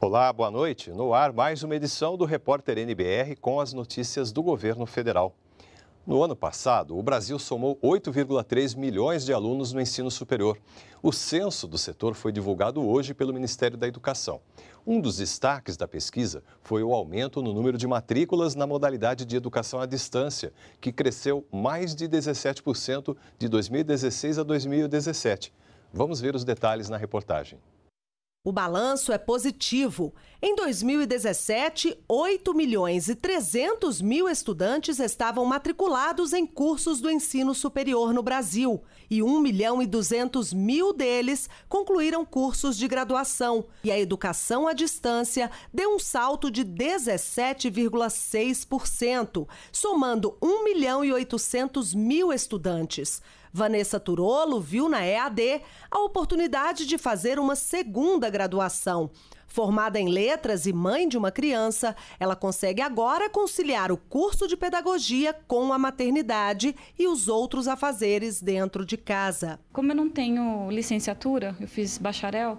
Olá, boa noite. No ar, mais uma edição do Repórter NBR com as notícias do governo federal. No ano passado, o Brasil somou 8,3 milhões de alunos no ensino superior. O censo do setor foi divulgado hoje pelo Ministério da Educação. Um dos destaques da pesquisa foi o aumento no número de matrículas na modalidade de educação à distância, que cresceu mais de 17% de 2016 a 2017. Vamos ver os detalhes na reportagem. O balanço é positivo. Em 2017, 8 milhões e 300 mil estudantes estavam matriculados em cursos do ensino superior no Brasil e 1 milhão e 200 mil deles concluíram cursos de graduação. E a educação à distância deu um salto de 17,6%, somando 1 milhão e 800 mil estudantes. Vanessa Turolo viu na EAD a oportunidade de fazer uma segunda graduação. Formada em letras e mãe de uma criança, ela consegue agora conciliar o curso de pedagogia com a maternidade e os outros afazeres dentro de casa. Como eu não tenho licenciatura, eu fiz bacharel,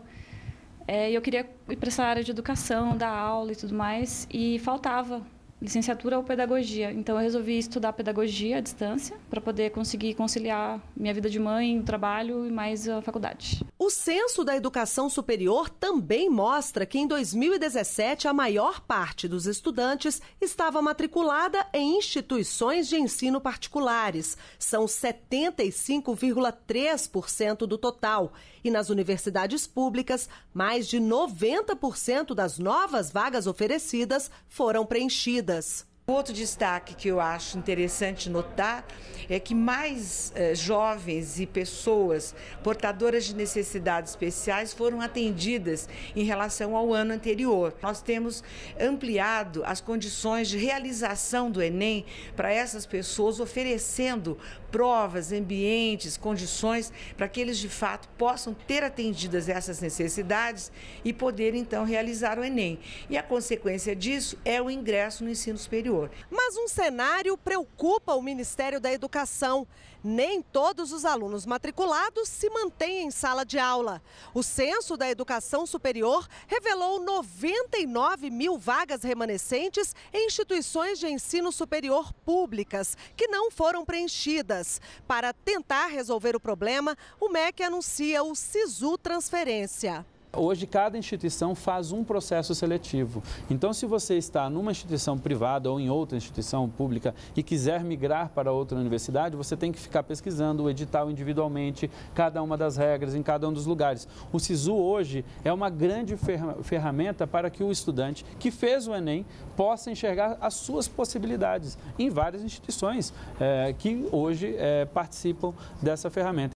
é, eu queria ir para essa área de educação, dar aula e tudo mais, e faltava licenciatura ou pedagogia. Então eu resolvi estudar pedagogia à distância para poder conseguir conciliar minha vida de mãe, o trabalho e mais a faculdade. O censo da educação superior também mostra que em 2017 a maior parte dos estudantes estava matriculada em instituições de ensino particulares. São 75,3% do total e nas universidades públicas, mais de 90% das novas vagas oferecidas foram preenchidas. dúvidas. Outro destaque que eu acho interessante notar é que mais eh, jovens e pessoas portadoras de necessidades especiais foram atendidas em relação ao ano anterior. Nós temos ampliado as condições de realização do Enem para essas pessoas, oferecendo provas, ambientes, condições para que eles de fato possam ter atendidas essas necessidades e poder então realizar o Enem. E a consequência disso é o ingresso no ensino superior. Mas um cenário preocupa o Ministério da Educação. Nem todos os alunos matriculados se mantêm em sala de aula. O Censo da Educação Superior revelou 99 mil vagas remanescentes em instituições de ensino superior públicas, que não foram preenchidas. Para tentar resolver o problema, o MEC anuncia o SISU Transferência. Hoje, cada instituição faz um processo seletivo. Então, se você está numa instituição privada ou em outra instituição pública e quiser migrar para outra universidade, você tem que ficar pesquisando o edital individualmente, cada uma das regras, em cada um dos lugares. O SISU hoje é uma grande ferramenta para que o estudante que fez o Enem possa enxergar as suas possibilidades em várias instituições é, que hoje é, participam dessa ferramenta.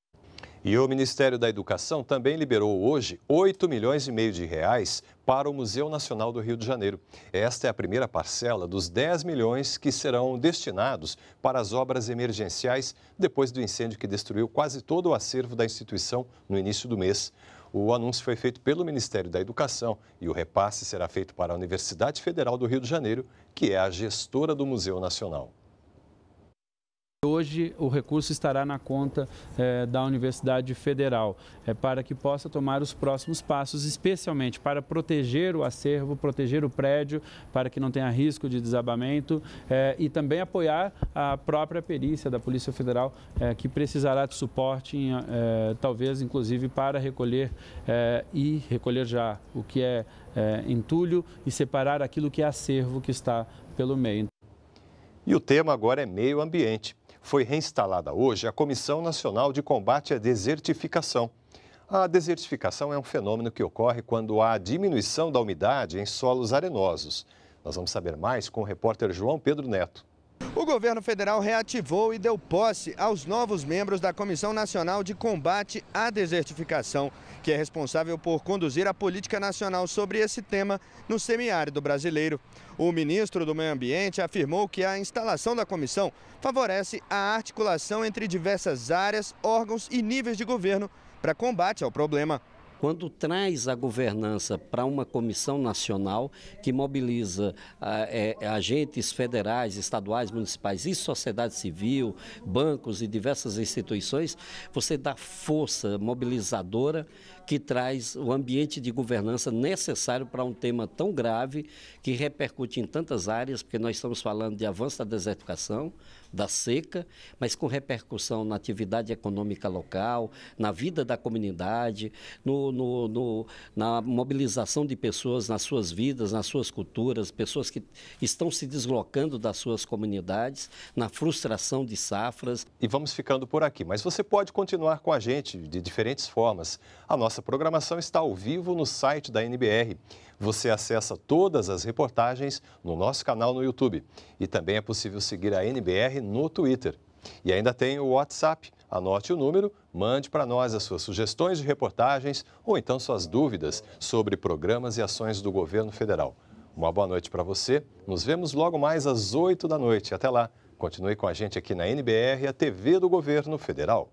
E o Ministério da Educação também liberou hoje 8 milhões e meio de reais para o Museu Nacional do Rio de Janeiro. Esta é a primeira parcela dos 10 milhões que serão destinados para as obras emergenciais depois do incêndio que destruiu quase todo o acervo da instituição no início do mês. O anúncio foi feito pelo Ministério da Educação e o repasse será feito para a Universidade Federal do Rio de Janeiro, que é a gestora do Museu Nacional. Hoje o recurso estará na conta eh, da Universidade Federal, eh, para que possa tomar os próximos passos, especialmente para proteger o acervo, proteger o prédio, para que não tenha risco de desabamento eh, e também apoiar a própria perícia da Polícia Federal, que precisará de suporte, em, talvez inclusive para recolher e recolher já o que é entulho e separar aquilo que é acervo que está pelo meio. E o tema agora é meio ambiente foi reinstalada hoje a Comissão Nacional de Combate à Desertificação. A desertificação é um fenômeno que ocorre quando há diminuição da umidade em solos arenosos. Nós vamos saber mais com o repórter João Pedro Neto. O governo federal reativou e deu posse aos novos membros da Comissão Nacional de Combate à Desertificação, que é responsável por conduzir a política nacional sobre esse tema no semiárido brasileiro. O ministro do Meio Ambiente afirmou que a instalação da comissão favorece a articulação entre diversas áreas, órgãos e níveis de governo para combate ao problema quando traz a governança para uma comissão nacional que mobiliza ah, é, é, agentes federais, estaduais, municipais e sociedade civil, bancos e diversas instituições, você dá força mobilizadora que traz o ambiente de governança necessário para um tema tão grave que repercute em tantas áreas, porque nós estamos falando de avanço da desertificação, da seca, mas com repercussão na atividade econômica local, na vida da comunidade, no, no, no, na mobilização de pessoas nas suas vidas, nas suas culturas, pessoas que estão se deslocando das suas comunidades, na frustração de safras. E vamos ficando por aqui, mas você pode continuar com a gente de diferentes formas. A nossa nossa programação está ao vivo no site da NBR. Você acessa todas as reportagens no nosso canal no YouTube. E também é possível seguir a NBR no Twitter. E ainda tem o WhatsApp. Anote o número, mande para nós as suas sugestões de reportagens ou então suas dúvidas sobre programas e ações do governo federal. Uma boa noite para você. Nos vemos logo mais às 8 da noite. Até lá. Continue com a gente aqui na NBR, a TV do Governo Federal.